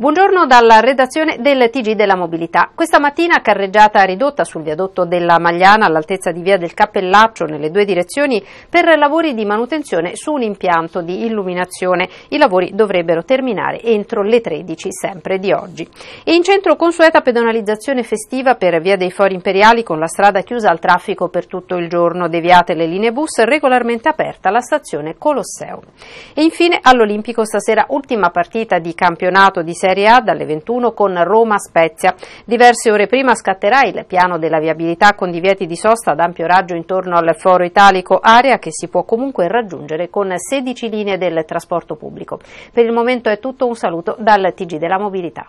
Buongiorno dalla redazione del TG della Mobilità. Questa mattina carreggiata ridotta sul viadotto della Magliana all'altezza di via del Cappellaccio nelle due direzioni per lavori di manutenzione su un impianto di illuminazione. I lavori dovrebbero terminare entro le 13 sempre di oggi. E in centro consueta pedonalizzazione festiva per via dei Fori Imperiali con la strada chiusa al traffico per tutto il giorno, deviate le linee bus, regolarmente aperta la stazione Colosseo. E infine all'Olimpico stasera ultima partita di campionato di Serie Serie A dalle 21 con Roma Spezia. Diverse ore prima scatterà il piano della viabilità con divieti di sosta ad ampio raggio intorno al foro italico, area che si può comunque raggiungere con 16 linee del trasporto pubblico. Per il momento è tutto, un saluto dal TG della Mobilità.